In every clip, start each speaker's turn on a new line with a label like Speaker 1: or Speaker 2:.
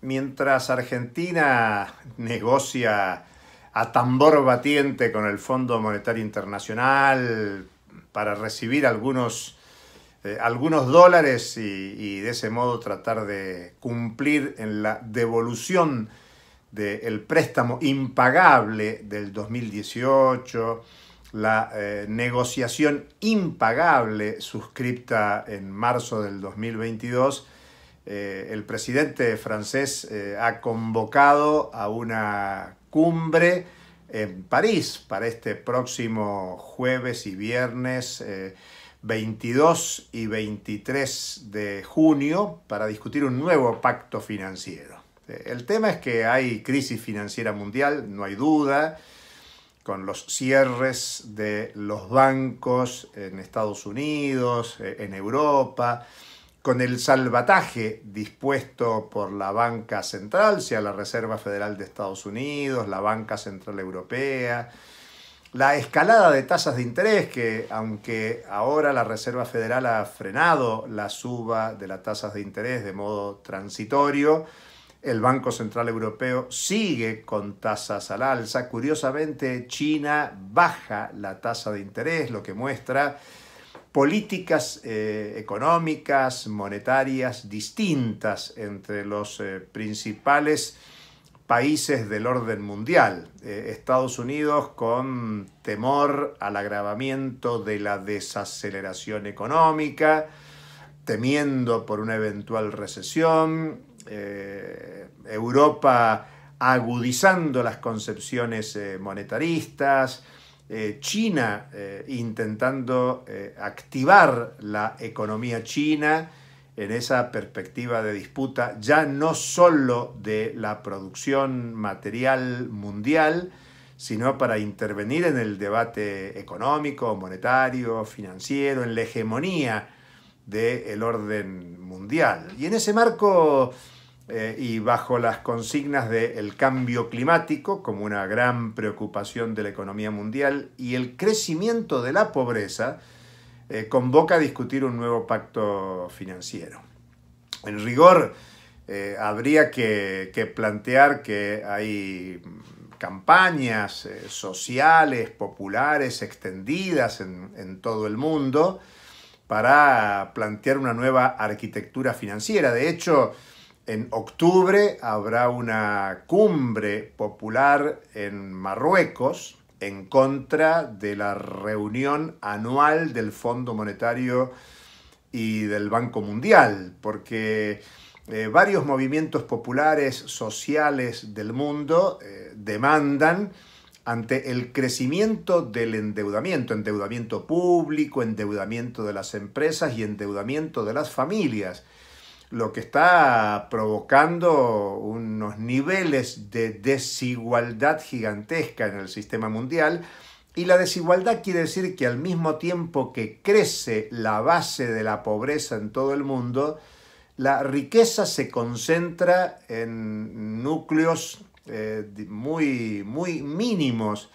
Speaker 1: Mientras Argentina negocia a tambor batiente con el Fondo Monetario Internacional para recibir algunos, eh, dólares y, de ese modo tratar de cumplir en la devolución del préstamo impagable del 2018, la eh, negociación impagable suscripta en marzo del 2022, eh, el presidente francés eh, ha convocado a una cumbre en París para este próximo jueves y viernes 22 eh, y 23 de junio para discutir un nuevo pacto financiero. El tema es que hay crisis financiera mundial, no hay duda, con los cierres de los bancos en Estados Unidos, en Europa, con el salvataje dispuesto por la banca central, sea la Reserva Federal de Estados Unidos, la Banca Central Europea, la escalada de tasas de interés, que aunque ahora la Reserva Federal ha frenado la suba de las tasas de interés de modo transitorio, el Banco Central Europeo sigue con tasas al alza. Curiosamente, China baja la tasa de interés, lo que muestra políticas eh, económicas, monetarias distintas entre los eh, principales países del orden mundial. Eh, Estados Unidos con temor al agravamiento de la desaceleración económica, temiendo por una eventual recesión, Europa agudizando las concepciones monetaristas, eh, china eh, intentando eh, activar la economía china en esa perspectiva de disputa ya no solo de la producción material mundial, sino para intervenir en el debate económico, monetario, financiero, en la hegemonía del orden mundial. Y en ese marco eh, y bajo las consignas del cambio climático como una gran preocupación de la economía mundial y el crecimiento de la pobreza, eh, convoca a discutir un nuevo pacto financiero. En rigor, eh, habría que, plantear que hay campañas sociales, populares, extendidas en, en, todo el mundo para plantear una nueva arquitectura financiera. De hecho, en octubre habrá una cumbre popular en Marruecos en contra de la reunión anual del Fondo Monetario y del Banco Mundial, porque eh, varios movimientos populares sociales del mundo eh, demandan ante el crecimiento del endeudamiento, endeudamiento público, endeudamiento de las empresas y endeudamiento de las familias lo que está provocando unos niveles de desigualdad gigantesca en el sistema mundial. Y la desigualdad quiere decir que al mismo tiempo que crece la base de la pobreza en todo el mundo, la riqueza se concentra en núcleos eh, muy, muy mínimos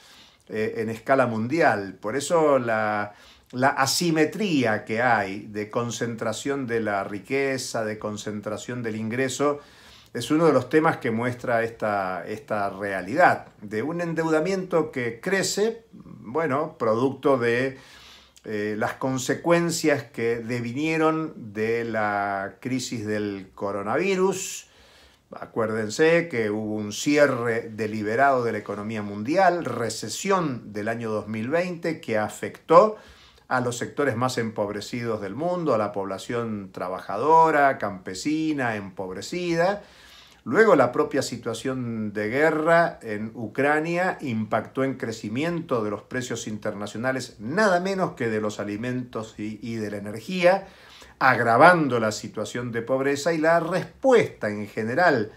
Speaker 1: eh, en escala mundial. Por eso la, la asimetría que hay de concentración de la riqueza, de concentración del ingreso, es uno de los temas que muestra esta, esta realidad, de un endeudamiento que crece, bueno, producto de eh, las consecuencias que devinieron de la crisis del coronavirus. Acuérdense que hubo un cierre deliberado de la economía mundial, recesión del año 2020 que afectó a los sectores más empobrecidos del mundo, a la población trabajadora, campesina, empobrecida. Luego la propia situación de guerra en Ucrania impactó en crecimiento de los precios internacionales, nada menos que de los alimentos y, de la energía, agravando la situación de pobreza y la respuesta en general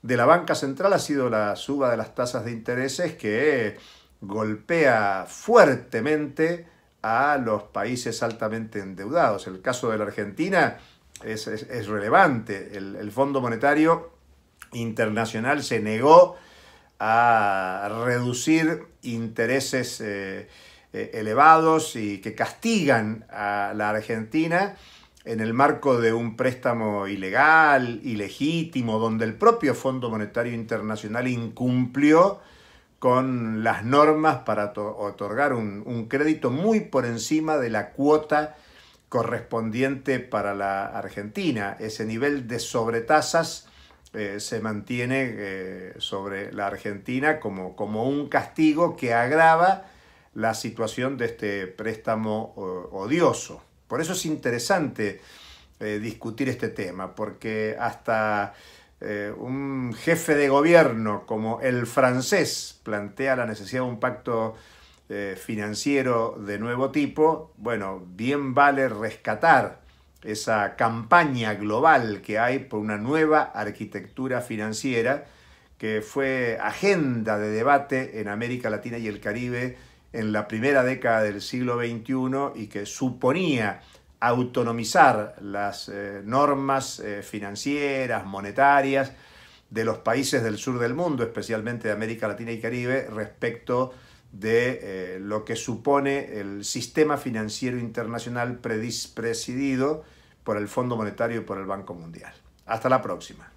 Speaker 1: de la banca central ha sido la suba de las tasas de intereses que golpea fuertemente a los países altamente endeudados. El caso de la Argentina es, relevante. El, Fondo Monetario Internacional se negó a reducir intereses eh, eh, elevados y que castigan a la Argentina en el marco de un préstamo ilegal, ilegítimo, donde el propio Fondo Monetario Internacional incumplió con las normas para otorgar un, crédito muy por encima de la cuota correspondiente para la Argentina. Ese nivel de sobretasas eh, se mantiene eh, sobre la Argentina como, como, un castigo que agrava la situación de este préstamo odioso. Por eso es interesante eh, discutir este tema, porque hasta eh, un jefe de gobierno como el francés plantea la necesidad de un pacto eh, financiero de nuevo tipo, bueno, bien vale rescatar esa campaña global que hay por una nueva arquitectura financiera que fue agenda de debate en América Latina y el Caribe en la primera década del siglo XXI y que suponía autonomizar las eh, normas eh, financieras, monetarias de los países del sur del mundo, especialmente de América Latina y Caribe, respecto de eh, lo que supone el sistema financiero internacional presidido por el Fondo Monetario y por el Banco Mundial. Hasta la próxima.